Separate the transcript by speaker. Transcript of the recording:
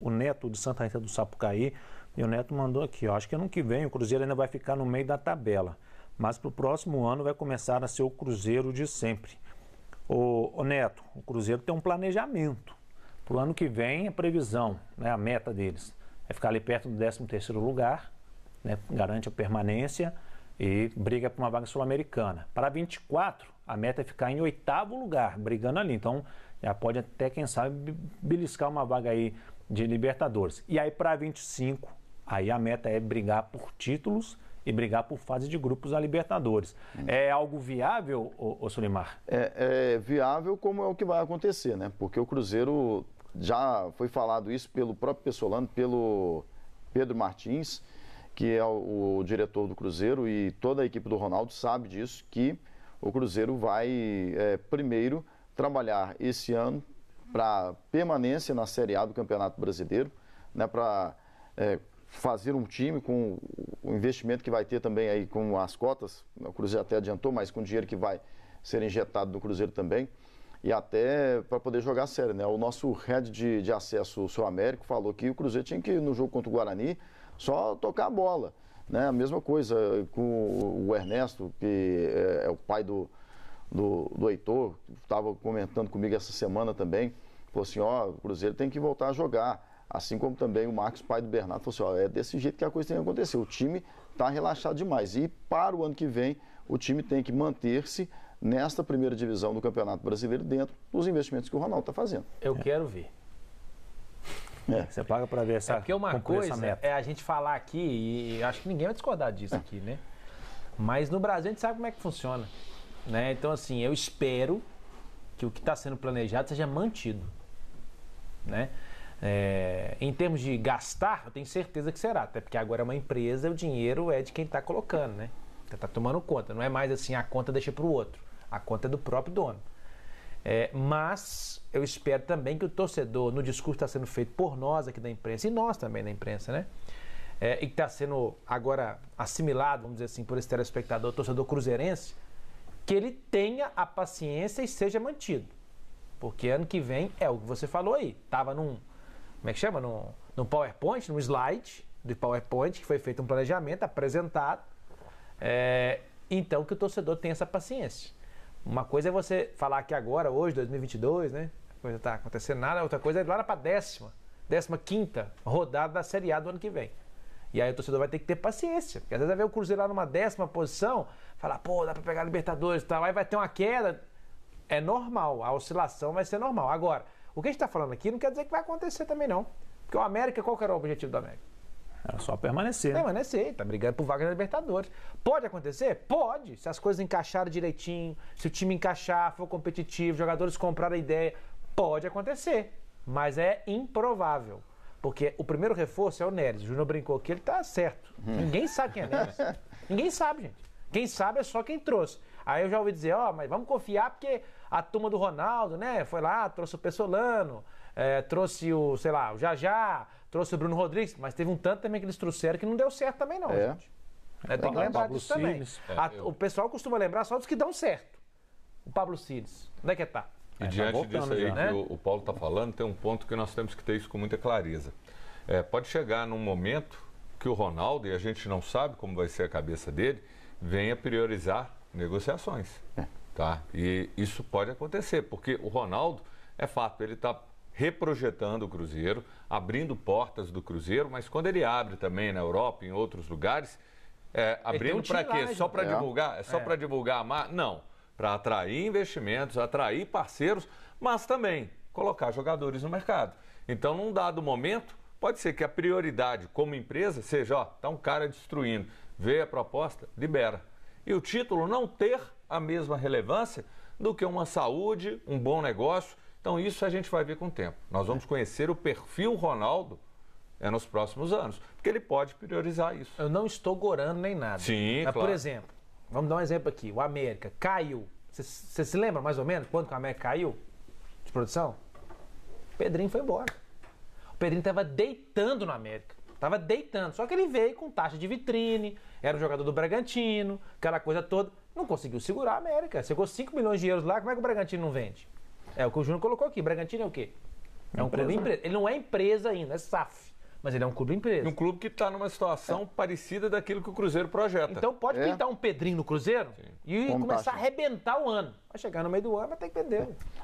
Speaker 1: o Neto de Santa Rita do Sapucaí, e o Neto mandou aqui, ó, acho que ano que vem o Cruzeiro ainda vai ficar no meio da tabela, mas para o próximo ano vai começar a ser o Cruzeiro de sempre. O Neto, o Cruzeiro tem um planejamento, para o ano que vem a previsão, né, a meta deles é ficar ali perto do 13º lugar, né, garante a permanência e briga por uma vaga sul-americana. Para 24, a meta é ficar em oitavo lugar, brigando ali, então pode até, quem sabe, beliscar uma vaga aí de Libertadores. E aí para 25, aí a meta é brigar por títulos e brigar por fase de grupos da Libertadores. Hum. É algo viável, ô, Sulimar
Speaker 2: É, é viável como é o que vai acontecer, né? Porque o Cruzeiro já foi falado isso pelo próprio Pessolano, pelo Pedro Martins, que é o, o diretor do Cruzeiro e toda a equipe do Ronaldo sabe disso, que o Cruzeiro vai é, primeiro trabalhar esse ano para permanência na Série A do Campeonato Brasileiro, né, para é, fazer um time com o investimento que vai ter também aí com as cotas, o Cruzeiro até adiantou, mas com o dinheiro que vai ser injetado do Cruzeiro também, e até para poder jogar sério. Né? O nosso head de, de acesso sul-américo falou que o Cruzeiro tinha que, no jogo contra o Guarani, só tocar a bola. Né? A mesma coisa com o Ernesto, que é, é o pai do, do, do Heitor, que estava comentando comigo essa semana também, falou assim, ó, o Cruzeiro tem que voltar a jogar. Assim como também o Marcos, pai do Bernardo, falou assim, ó, é desse jeito que a coisa tem que acontecer. O time está relaxado demais. E para o ano que vem, o time tem que manter-se nesta primeira divisão do Campeonato Brasileiro dentro dos investimentos que o Ronaldo está fazendo. Eu é. quero ver. É. Você
Speaker 1: paga para ver essa. É porque uma coisa é a gente falar aqui, e acho que ninguém vai discordar disso é. aqui, né? Mas no Brasil a gente sabe como é que funciona. Né? Então, assim, eu espero que o que está sendo planejado seja mantido. Né? É, em termos de gastar, eu tenho certeza que será, até porque agora é uma empresa, o dinheiro é de quem está colocando, né? Está tá tomando conta, não é mais assim a conta deixa para o outro, a conta é do próprio dono. É, mas eu espero também que o torcedor, no discurso que está sendo feito por nós aqui da imprensa e nós também da imprensa, né? É, e que está sendo agora assimilado, vamos dizer assim, por esse telespectador, torcedor cruzeirense, que ele tenha a paciência e seja mantido. Porque ano que vem é o que você falou aí. Estava num. Como é que chama? Num, num PowerPoint, num slide do PowerPoint, que foi feito um planejamento, apresentado. É, então que o torcedor tenha essa paciência. Uma coisa é você falar que agora, hoje, 2022, né? coisa está acontecendo nada, outra coisa é lá para a décima, décima quinta rodada da Série A do ano que vem. E aí o torcedor vai ter que ter paciência. Porque às vezes vai ver o Cruzeiro lá numa décima posição, falar, pô, dá pra pegar a Libertadores e tal, aí vai ter uma queda. É normal, a oscilação vai ser normal. Agora, o que a gente está falando aqui não quer dizer que vai acontecer também, não. Porque o América, qual que era o objetivo do América? Era só permanecer. Né? Permanecer, tá brigando por vaga na Libertadores. Pode acontecer? Pode. Se as coisas encaixarem direitinho, se o time encaixar, for competitivo, jogadores comprarem a ideia, pode acontecer. Mas é improvável. Porque o primeiro reforço é o Neres. O Júnior brincou que ele tá certo. Hum. Ninguém sabe quem é Neres. Ninguém sabe, gente. Quem sabe é só quem trouxe. Aí eu já ouvi dizer, ó, oh, mas vamos confiar porque a turma do Ronaldo, né, foi lá, trouxe o Pessolano, é, trouxe o, sei lá, o Jajá, trouxe o Bruno Rodrigues, mas teve um tanto também que eles trouxeram que não deu certo também não, é. gente. É, tem que lembrar disso também. eu... É, o pessoal costuma lembrar só dos que dão certo. O Pablo Cires, onde é
Speaker 2: que tá? E é, diante tá disso aí né? que o,
Speaker 3: o Paulo está falando, tem um ponto que nós temos que ter isso com muita clareza. É, pode chegar num momento que o Ronaldo, e a gente não sabe como vai ser a cabeça dele, venha priorizar negociações. É. Tá? E isso pode acontecer, porque o Ronaldo, é fato, ele está reprojetando o Cruzeiro, abrindo portas do Cruzeiro, mas quando ele abre também na Europa, em outros lugares, é, abrindo um para quê? Só para é. divulgar? É só é. para divulgar a mar... Não para atrair investimentos, atrair parceiros, mas também colocar jogadores no mercado. Então, num dado momento, pode ser que a prioridade como empresa seja, ó, tá um cara destruindo, vê a proposta, libera. E o título não ter a mesma relevância do que uma saúde, um bom negócio. Então, isso a gente vai ver com o tempo. Nós vamos é. conhecer o perfil Ronaldo é nos próximos anos, porque ele pode priorizar isso. Eu não estou gorando
Speaker 1: nem nada. Sim, Mas, claro. por exemplo, Vamos dar um exemplo aqui. O América caiu. Você se lembra mais ou menos quando o América caiu de produção? O Pedrinho foi embora. O Pedrinho estava deitando no América. Tava deitando. Só que ele veio com taxa de vitrine, era um jogador do Bragantino, aquela coisa toda. Não conseguiu segurar a América. Chegou 5 milhões de euros lá, como é que o Bragantino não vende? É o que o Júnior colocou aqui. Bragantino é o quê? É um empresa. clube empresa. Ele não é empresa ainda, é
Speaker 3: SAF mas ele é um clube empresa. Um clube que está numa situação é. parecida daquilo que o Cruzeiro projeta. Então pode é. pintar um Pedrinho no Cruzeiro Sim. e começar a
Speaker 1: arrebentar o ano. Vai chegar no meio do ano, vai ter que vender. É.